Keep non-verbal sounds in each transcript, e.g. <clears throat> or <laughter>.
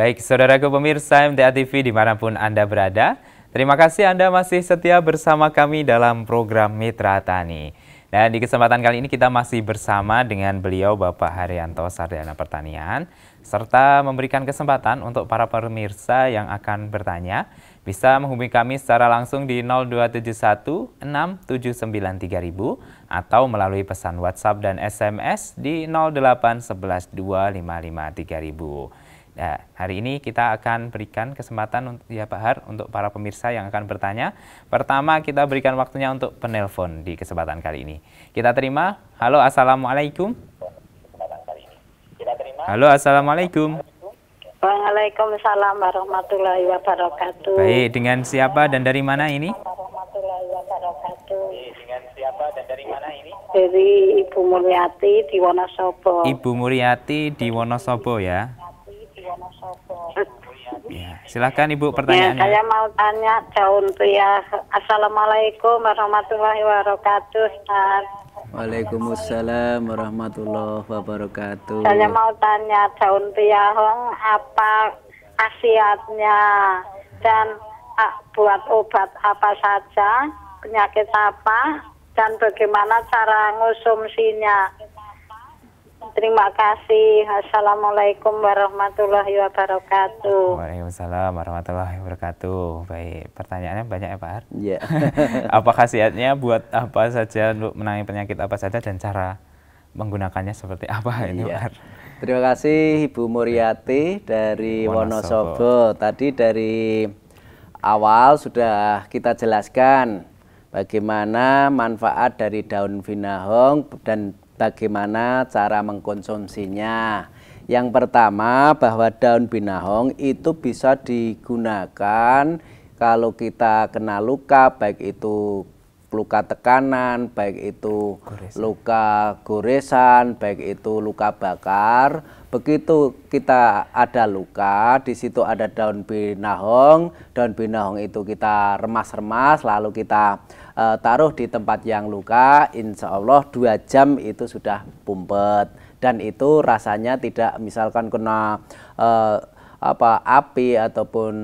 Baik, saudaraku pemirsa MTA TV dimanapun Anda berada, terima kasih Anda masih setia bersama kami dalam program Mitra Tani. Dan di kesempatan kali ini kita masih bersama dengan beliau Bapak Haryanto Sardana Pertanian, serta memberikan kesempatan untuk para pemirsa yang akan bertanya, bisa menghubungi kami secara langsung di 0271 atau melalui pesan WhatsApp dan SMS di 3000. Nah, hari ini kita akan berikan kesempatan ya Pak Har untuk para pemirsa yang akan bertanya. Pertama kita berikan waktunya untuk penelpon di kesempatan kali ini. Kita terima. Halo, assalamualaikum. Halo, assalamualaikum. Waalaikumsalam warahmatullahi wabarakatuh. Baik, dengan siapa dan dari mana ini? Dengan siapa dan dari mana ini? Dari Ibu Mulyati di Wonosobo. Ibu Mulyati di Wonosobo ya. Iya, ya, silahkan Ibu pertanyaannya. Ya, saya mau tanya daun ya. Assalamualaikum warahmatullahi wabarakatuh. Ustaz. Waalaikumsalam warahmatullahi wabarakatuh. Saya mau tanya daun tiahong apa khasiatnya dan buat obat apa saja, penyakit apa, dan bagaimana cara ngusumsinya terima kasih. Assalamualaikum warahmatullahi wabarakatuh. Waalaikumsalam warahmatullahi wabarakatuh. Baik, pertanyaannya banyak ya Pak Har? Iya. Yeah. <laughs> apa khasiatnya buat apa saja untuk menangani penyakit apa saja dan cara menggunakannya seperti apa ini iya. Pak Har? Terima kasih Ibu Muriati dari Wonosobo. Wonosobo. Tadi dari awal sudah kita jelaskan bagaimana manfaat dari daun vinahong dan Bagaimana cara mengkonsumsinya? Yang pertama bahwa daun binahong itu bisa digunakan kalau kita kena luka baik itu luka tekanan, baik itu goresan. luka goresan, baik itu luka bakar. Begitu kita ada luka, di situ ada daun binahong. Daun binahong itu kita remas-remas, lalu kita uh, taruh di tempat yang luka, insya Allah dua jam itu sudah pumpet dan itu rasanya tidak misalkan kena uh, apa api ataupun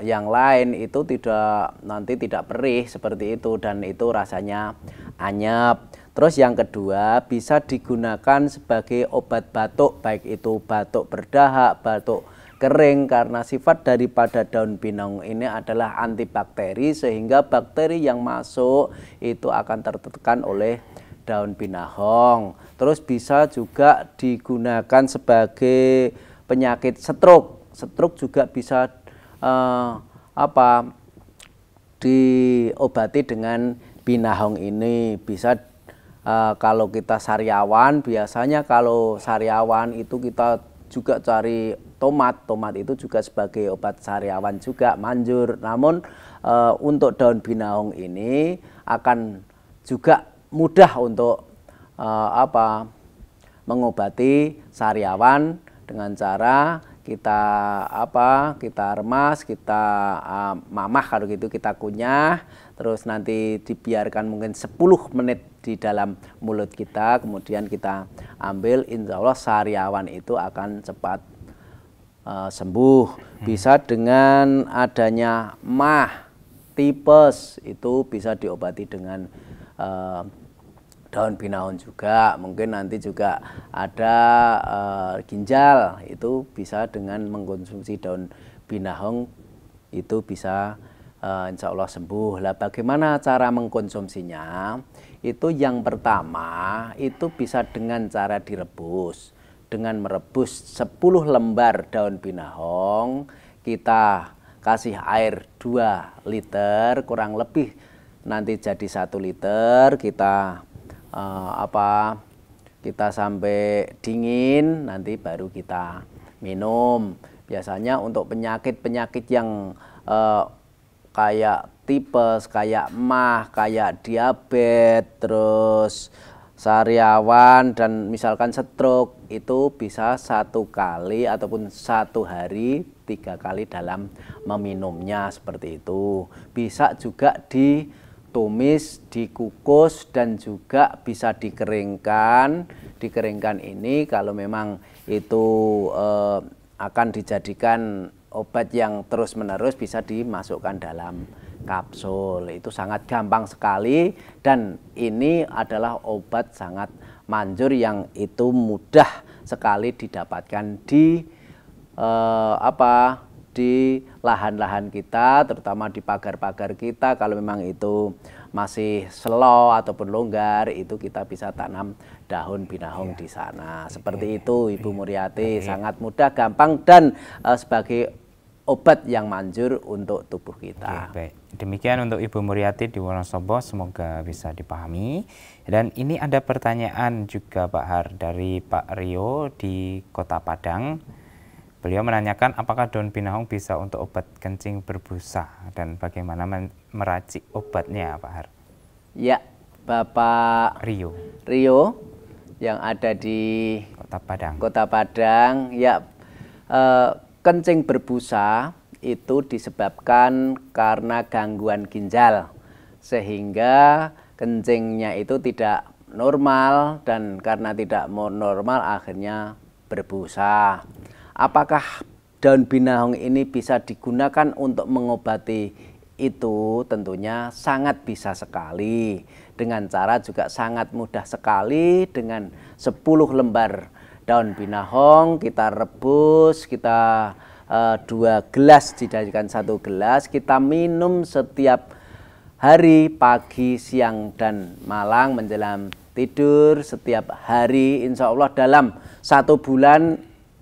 yang lain itu tidak nanti tidak perih seperti itu dan itu rasanya anyep. Terus yang kedua bisa digunakan sebagai obat batuk baik itu batuk berdahak, batuk kering karena sifat daripada daun pinang ini adalah antibakteri sehingga bakteri yang masuk itu akan tertekan oleh daun pinahong. Terus bisa juga digunakan sebagai penyakit setruk setruk juga bisa eh, apa diobati dengan pinahong ini bisa uh, kalau kita sariawan biasanya kalau sariawan itu kita juga cari tomat. Tomat itu juga sebagai obat sariawan juga manjur. Namun e, untuk daun binaung ini akan juga mudah untuk e, apa mengobati sariawan dengan cara kita apa kita remas kita uh, mamah kalau gitu kita kunyah terus nanti dibiarkan mungkin 10 menit di dalam mulut kita kemudian kita ambil insya Allah sariawan itu akan cepat Eh, sembuh, hmm. bisa dengan adanya mah, tipes itu bisa diobati dengan uh, daun binaun juga mungkin nanti juga ada uh, ginjal itu bisa dengan mengkonsumsi daun binahong itu bisa uh, insya Allah sembuh lah bagaimana cara mengkonsumsinya itu yang pertama itu bisa dengan cara direbus dengan merebus 10 lembar daun binahong kita kasih air 2 liter kurang lebih nanti jadi satu liter kita uh, apa kita sampai dingin nanti baru kita minum biasanya untuk penyakit-penyakit yang uh, kayak tipes kayak mah kayak diabetes terus sariawan dan misalkan stroke itu bisa satu kali ataupun satu hari tiga kali dalam meminumnya seperti itu. Bisa juga ditumis, dikukus dan juga bisa dikeringkan. Dikeringkan ini kalau memang itu eh, akan dijadikan obat yang terus-menerus bisa dimasukkan dalam kapsul. Itu sangat gampang sekali dan ini adalah obat sangat manjur yang itu mudah sekali didapatkan di eh, apa di lahan-lahan kita terutama di pagar-pagar kita kalau memang itu masih slow ataupun longgar itu kita bisa tanam daun binahong iya. di sana. Iya, Seperti iya, itu Ibu iya. Muryati sangat mudah, gampang dan eh, sebagai obat yang manjur untuk tubuh kita. baik. Demikian untuk Ibu Muriati di Wonosobo, semoga bisa dipahami. Dan ini ada pertanyaan juga Pak Har dari Pak Rio di Kota Padang. Beliau menanyakan apakah daun pinahong bisa untuk obat kencing berbusa dan bagaimana meracik obatnya Pak Har. Ya, Bapak Rio. Rio yang ada di Kota Padang. Kota Padang, ya Uh, kencing berbusa itu disebabkan karena gangguan ginjal sehingga kencingnya itu tidak normal dan karena tidak mau normal akhirnya berbusa. Apakah daun binahong ini bisa digunakan untuk mengobati itu tentunya sangat bisa sekali dengan cara juga sangat mudah sekali dengan 10 lembar daun binahong kita rebus kita uh, dua gelas dijadikan satu gelas kita minum setiap hari pagi siang dan malam menjelang tidur setiap hari insya Allah dalam satu bulan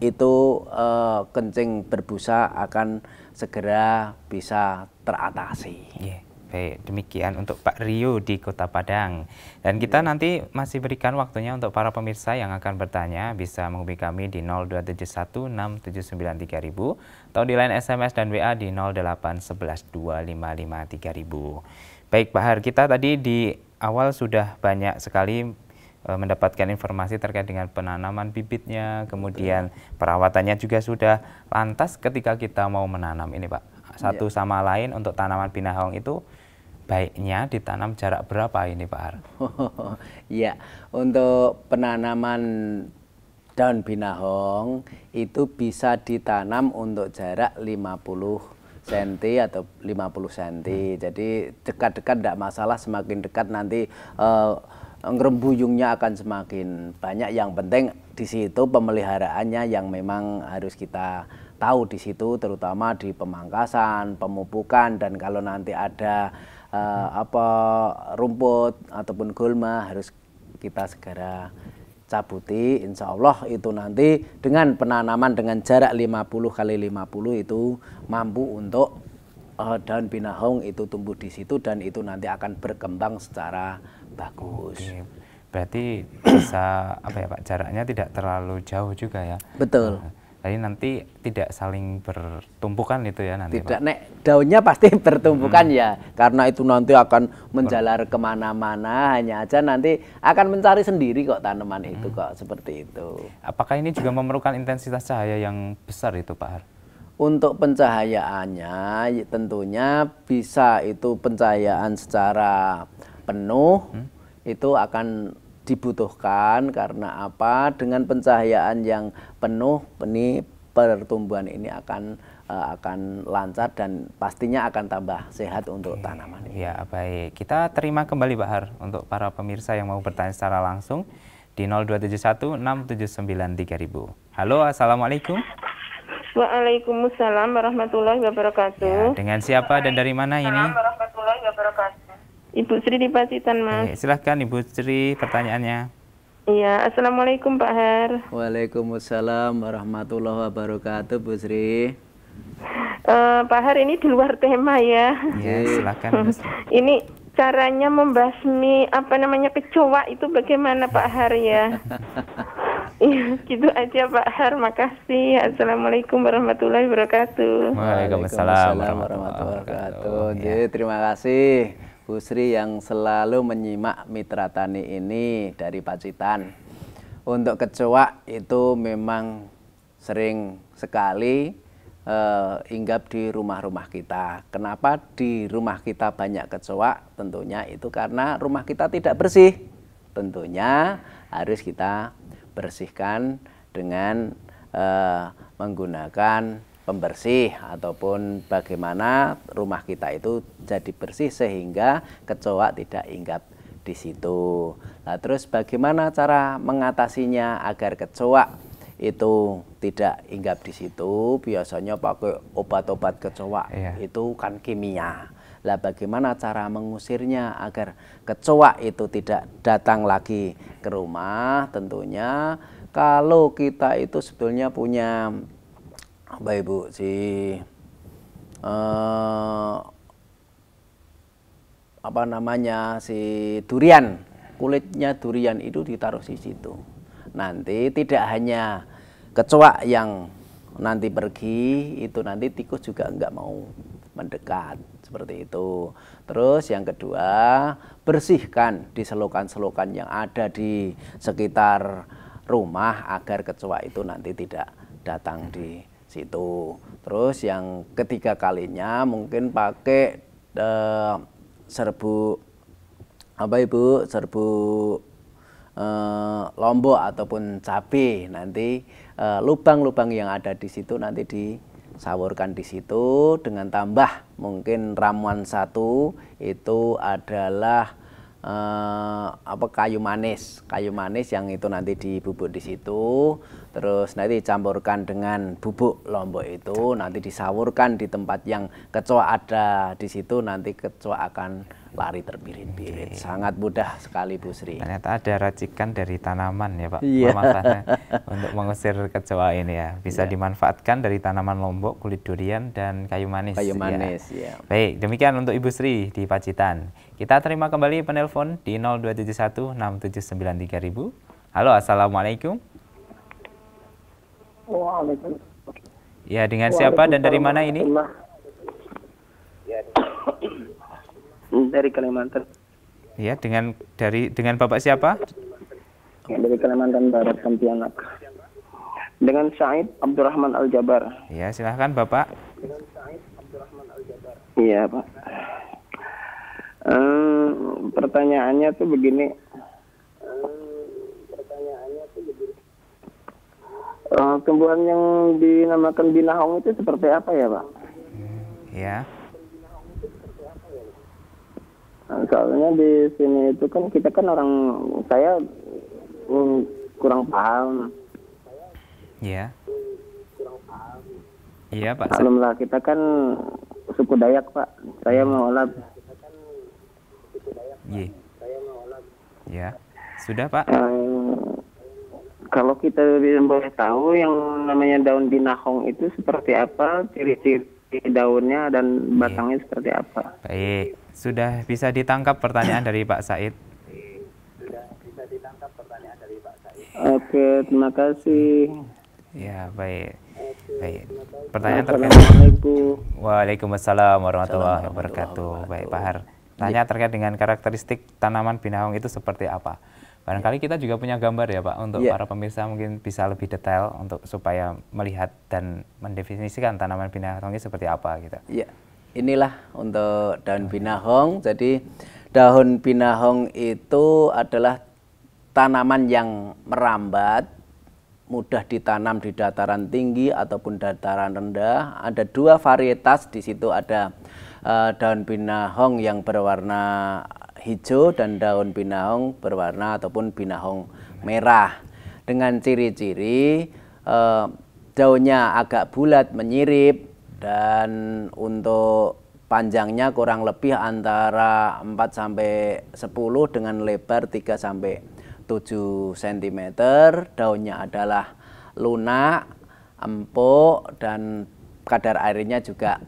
itu uh, kencing berbusa akan segera bisa teratasi. Yeah. Baik, demikian untuk Pak Rio di Kota Padang. Dan kita ya. nanti masih berikan waktunya untuk para pemirsa yang akan bertanya bisa menghubungi kami di 02716793000 atau di line SMS dan WA di 08112553000. Baik, Pak Har, kita tadi di awal sudah banyak sekali e, mendapatkan informasi terkait dengan penanaman bibitnya, kemudian perawatannya juga sudah lantas ketika kita mau menanam ini, Pak. Iya. Satu ya. sama lain untuk tanaman binahong itu baiknya ditanam jarak berapa ini Pak Har? <laughs> Iya, untuk penanaman daun binahong itu bisa ditanam untuk jarak 50 cm atau 50 cm. Hmm. Jadi dekat-dekat tidak -dekat masalah, semakin dekat nanti uh, akan semakin banyak. Yang penting di situ pemeliharaannya yang memang harus kita tahu di situ terutama di pemangkasan, pemupukan dan kalau nanti ada uh, apa rumput ataupun gulma harus kita segera cabuti insya Allah itu nanti dengan penanaman dengan jarak 50 kali 50 itu mampu untuk uh, daun binahong itu tumbuh di situ dan itu nanti akan berkembang secara bagus. Oke. Berarti <clears throat> bisa apa ya Pak jaraknya tidak terlalu jauh juga ya. Betul. Nah jadi nanti tidak saling bertumpukan itu ya nanti. Tidak, Pak. nek daunnya pasti <laughs> bertumpukan hmm. ya, karena itu nanti akan menjalar kemana-mana. Hanya aja nanti akan mencari sendiri kok tanaman hmm. itu kok seperti itu. Apakah ini juga memerlukan intensitas cahaya yang besar itu Pak Har? Untuk pencahayaannya tentunya bisa itu pencahayaan secara penuh hmm? itu akan dibutuhkan karena apa dengan pencahayaan yang penuh ini pertumbuhan ini akan uh, akan lancar dan pastinya akan tambah sehat untuk tanaman. Ini. Ya baik kita terima kembali Bahar untuk para pemirsa yang mau bertanya secara langsung di 0271 679 3000. Halo assalamualaikum. Waalaikumsalam warahmatullahi wabarakatuh. Ya, dengan siapa dan dari mana ini? Ibu Sri di Pasitan, Mas. Oke, silahkan Ibu Sri pertanyaannya. Iya, Assalamualaikum Pak Her. Waalaikumsalam warahmatullahi wabarakatuh, Bu Sri. Uh, Pak Har, ini di luar tema ya. Iya, silahkan. <laughs> ini caranya membasmi apa namanya kecoa itu bagaimana Pak Har ya? <laughs> Iya, gitu aja Pak Har, makasih. Assalamualaikum warahmatullahi wabarakatuh. Waalaikumsalam, Waalaikumsalam warahmatullahi wabarakatuh. Jadi, iya. terima kasih. Bu Sri yang selalu menyimak Mitra Tani ini dari Pacitan. Untuk kecoa itu memang sering sekali eh, hinggap di rumah-rumah kita. Kenapa di rumah kita banyak kecoa? Tentunya itu karena rumah kita tidak bersih. Tentunya harus kita bersihkan dengan eh, menggunakan pembersih ataupun bagaimana rumah kita itu jadi bersih sehingga kecoa tidak ingat di situ. Nah, terus bagaimana cara mengatasinya agar kecoa itu tidak ingat di situ? Biasanya pakai obat-obat kecoa. Iya. Itu kan kimia. Lah bagaimana cara mengusirnya agar kecoa itu tidak datang lagi ke rumah? Tentunya kalau kita itu sebetulnya punya apa ibu si uh, apa namanya si durian kulitnya durian itu ditaruh di situ nanti tidak hanya kecoa yang nanti pergi itu nanti tikus juga enggak mau mendekat seperti itu. Terus yang kedua, bersihkan di selokan-selokan yang ada di sekitar rumah agar kecoa itu nanti tidak datang di situ. Terus yang ketiga kalinya mungkin pakai uh, serbu apa Ibu? Serbu uh, lombok ataupun cabai nanti eh, lubang-lubang uh, yang ada di situ nanti Sawurkan di situ dengan tambah mungkin ramuan satu itu adalah uh, apa kayu manis, kayu manis yang itu nanti dibubuk di situ, terus nanti dicampurkan dengan bubuk lombok itu, nanti disawurkan di tempat yang kecoa ada di situ, nanti kecoa akan lari terbirit-birit. Sangat mudah sekali Bu Sri. Ternyata ada racikan dari tanaman ya Pak yeah. Iya. <laughs> untuk mengusir kecoa ini ya. Bisa yeah. dimanfaatkan dari tanaman lombok, kulit durian dan kayu manis. Kayu iya. manis ya. ya. Baik, demikian untuk Ibu Sri di Pacitan. Kita terima kembali penelpon di 0271 Halo, Assalamualaikum. Waalaikumsalam. Ya, dengan siapa dan dari mana ini? Hmm, dari Kalimantan. Ya, dengan dari dengan Bapak siapa? Ya, dari Kalimantan Barat Pontianak. Dengan Said Abdurrahman Al Jabar. Ya, silahkan Bapak. Iya, Pak. Hmm, pertanyaannya tuh begini. pertanyaannya tuh begini. Uh, tumbuhan yang dinamakan binahong itu seperti apa ya, Pak? Ya. Nah, soalnya di sini itu kan kita kan orang saya um, kurang paham ya iya pak alhamdulillah kita kan suku Dayak pak saya mau olah iya ya sudah pak um, kalau kita boleh tahu yang namanya daun binahong itu seperti apa ciri-ciri daunnya dan iya. batangnya Baik. seperti apa. Baik, sudah bisa ditangkap pertanyaan dari Pak Said. Sudah bisa ditangkap pertanyaan dari Pak Said. Oke, terima kasih. Ya, baik. Baik. Pertanyaan terkait. Waalaikumsalam warahmatullahi wabarakatuh. Baik, Pak Har. Tanya iya. terkait dengan karakteristik tanaman binahong itu seperti apa. Barangkali iya. kita juga punya gambar ya Pak untuk yeah. para pemirsa mungkin bisa lebih detail untuk supaya melihat dan mendefinisikan tanaman binahong itu seperti apa gitu. Iya. Inilah untuk daun binahong. Jadi daun binahong itu adalah tanaman yang merambat mudah ditanam di dataran tinggi ataupun dataran rendah. Ada dua varietas di situ ada uh, daun pinahong yang berwarna hijau dan daun pinahong berwarna ataupun pinahong merah dengan ciri-ciri uh, daunnya agak bulat menyirip dan untuk panjangnya kurang lebih antara 4 sampai 10 dengan lebar 3 sampai 7 cm. Daunnya adalah lunak, empuk dan kadar airnya juga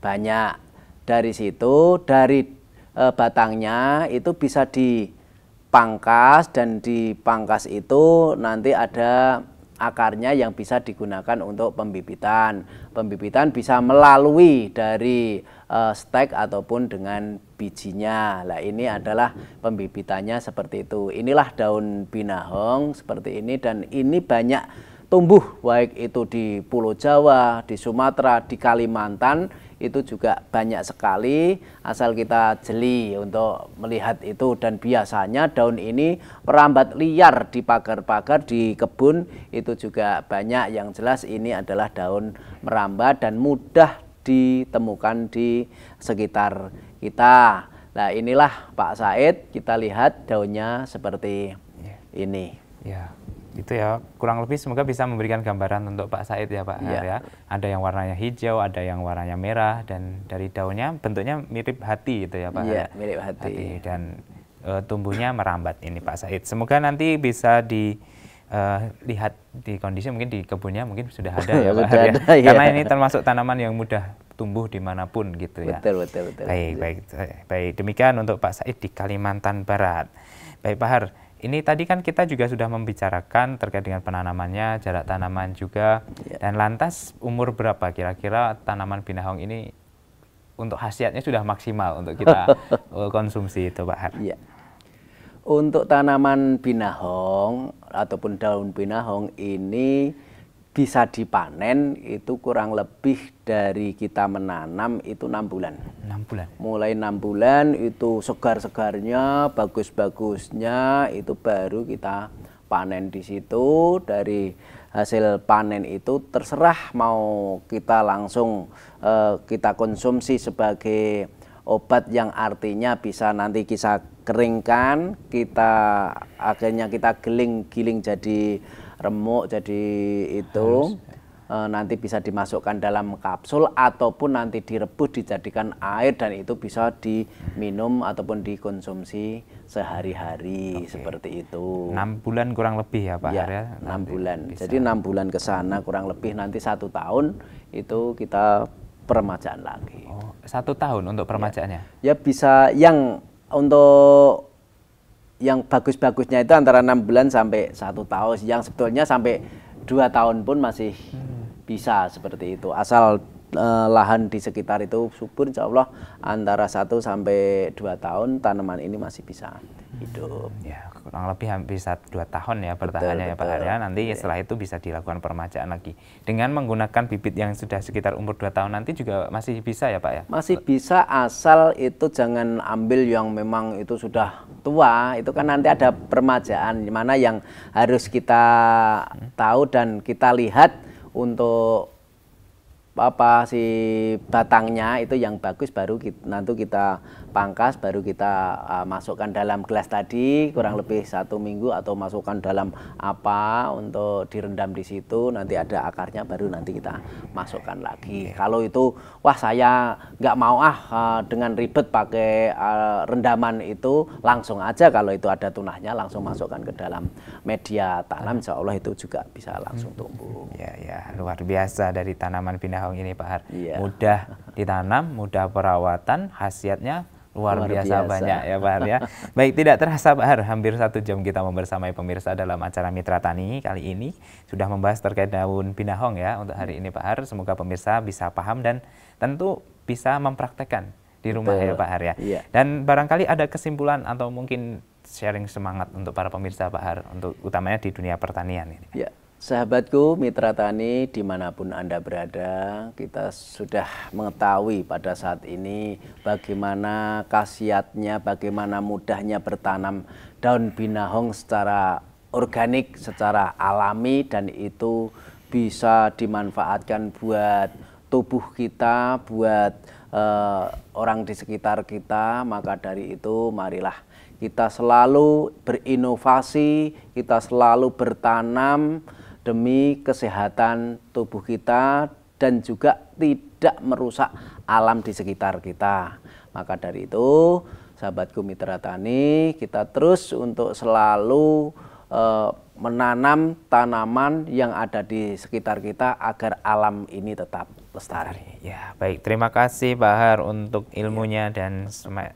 banyak. Dari situ, dari e, batangnya itu bisa dipangkas dan dipangkas itu nanti ada akarnya yang bisa digunakan untuk pembibitan. Pembibitan bisa melalui dari e, stek ataupun dengan bijinya. lah ini adalah pembibitannya seperti itu. Inilah daun binahong seperti ini dan ini banyak tumbuh baik itu di Pulau Jawa, di Sumatera, di Kalimantan itu juga banyak sekali asal kita jeli untuk melihat itu dan biasanya daun ini merambat liar di pagar-pagar di kebun itu juga banyak yang jelas ini adalah daun merambat dan mudah ditemukan di sekitar kita. Nah inilah Pak Said kita lihat daunnya seperti ya. ini. Ya. Itu ya, kurang lebih semoga bisa memberikan gambaran untuk Pak Said ya Pak ya. ya. Ada yang warnanya hijau, ada yang warnanya merah dan dari daunnya bentuknya mirip hati gitu ya Pak. Iya, mirip hati. hati. Dan uh, tumbuhnya merambat ini Pak Said. Semoga nanti bisa di uh, lihat di kondisi mungkin di kebunnya mungkin sudah ada ya <laughs> Pak. Sudah ya. Ada, ya. Karena ini termasuk tanaman yang mudah tumbuh dimanapun gitu ya. Betul, betul, betul. Baik, iya. betul. baik, baik. Demikian untuk Pak Said di Kalimantan Barat. Baik Pak Har, ini tadi kan kita juga sudah membicarakan terkait dengan penanamannya, jarak tanaman juga. yeah. Dan lantas umur berapa kira-kira tanaman binahong ini untuk khasiatnya sudah maksimal untuk kita <laughs> eh, konsumsi itu Pak Har? Ya. Untuk tanaman binahong ataupun daun binahong ini bisa dipanen itu kurang lebih dari kita menanam itu enam bulan. Enam bulan. Mulai enam bulan itu segar-segarnya, bagus-bagusnya itu baru kita panen di situ dari hasil panen itu terserah mau kita langsung uh, kita konsumsi sebagai obat yang artinya bisa nanti kita keringkan, kita akhirnya kita giling giling jadi remuk jadi itu e, nanti bisa dimasukkan dalam kapsul ataupun nanti direbus dijadikan air dan itu bisa diminum ataupun dikonsumsi sehari-hari okay. seperti itu. enam bulan kurang lebih ya Pak ya, enam 6 bulan. Bisa. Jadi enam bulan ke sana kurang lebih nanti satu tahun itu kita peremajaan lagi. Oh, satu tahun untuk peremajaannya? Ya, ya bisa yang untuk yang bagus-bagusnya itu antara enam bulan sampai satu tahun yang sebetulnya sampai dua tahun pun masih hmm. bisa seperti itu asal eh, lahan di sekitar itu subur insya Allah antara satu sampai dua tahun tanaman ini masih bisa hidup ya kurang lebih hampir satu dua tahun ya bertahannya ya Pak Arya. Nanti yeah. setelah itu bisa dilakukan permajaan lagi dengan menggunakan bibit yang sudah sekitar umur dua tahun nanti juga masih bisa ya Pak ya. Masih bisa asal itu jangan ambil yang memang itu sudah tua. Itu kan nanti ada permajaan mana yang harus kita hmm. tahu dan kita lihat untuk apa si batangnya itu yang bagus baru kita, nanti kita pangkas baru kita uh, masukkan dalam gelas tadi kurang lebih satu minggu atau masukkan dalam apa untuk direndam di situ nanti ada akarnya baru nanti kita masukkan lagi kalau itu wah saya nggak mau ah uh, dengan ribet pakai uh, rendaman itu langsung aja kalau itu ada tunahnya langsung masukkan ke dalam media tanam insya Allah itu juga bisa langsung hmm. tumbuh ya ya luar biasa dari tanaman binahong ini Pak Har ya. mudah ditanam mudah perawatan khasiatnya Luar, Luar biasa, biasa banyak ya Pak Har ya. <laughs> Baik, tidak terasa Pak Har, hampir satu jam kita membersamai pemirsa dalam acara Mitra Tani kali ini. Sudah membahas terkait daun pinahong ya untuk hari ini Pak Har. Semoga pemirsa bisa paham dan tentu bisa mempraktekkan di rumah ya, Betul. ya Pak Har ya. Iya. Dan barangkali ada kesimpulan atau mungkin sharing semangat untuk para pemirsa Pak Har, untuk utamanya di dunia pertanian ini. Iya Sahabatku, mitra tani, dimanapun Anda berada, kita sudah mengetahui pada saat ini bagaimana khasiatnya, bagaimana mudahnya bertanam daun binahong secara organik, secara alami, dan itu bisa dimanfaatkan buat tubuh kita, buat eh, orang di sekitar kita. Maka dari itu, marilah kita selalu berinovasi, kita selalu bertanam demi kesehatan tubuh kita dan juga tidak merusak alam di sekitar kita. Maka dari itu, sahabatku mitra tani, kita terus untuk selalu e, menanam tanaman yang ada di sekitar kita agar alam ini tetap lestari. Ya, baik. Terima kasih Bahar untuk iya. ilmunya ya. dan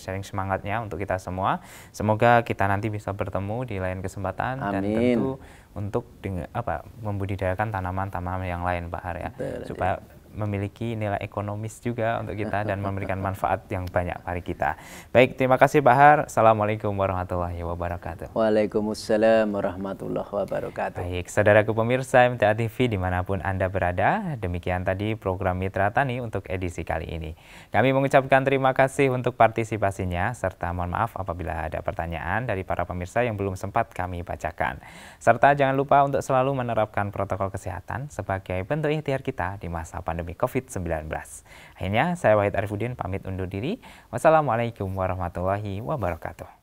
sharing semangatnya untuk kita semua. Semoga kita nanti bisa bertemu di lain kesempatan Amin. dan tentu untuk dengan, apa membudidayakan tanaman-tanaman yang lain Pak Arya supaya iya memiliki nilai ekonomis juga untuk kita dan <laughs> memberikan manfaat yang banyak bagi kita. Baik, terima kasih Pak Har. Assalamualaikum warahmatullahi wabarakatuh. Waalaikumsalam warahmatullahi wabarakatuh. Baik, saudara pemirsa MTA TV dimanapun Anda berada, demikian tadi program Mitra Tani untuk edisi kali ini. Kami mengucapkan terima kasih untuk partisipasinya, serta mohon maaf apabila ada pertanyaan dari para pemirsa yang belum sempat kami bacakan. Serta jangan lupa untuk selalu menerapkan protokol kesehatan sebagai bentuk ikhtiar kita di masa pandemi pandemi COVID-19. Akhirnya, saya Wahid Arifuddin pamit undur diri. Wassalamualaikum warahmatullahi wabarakatuh.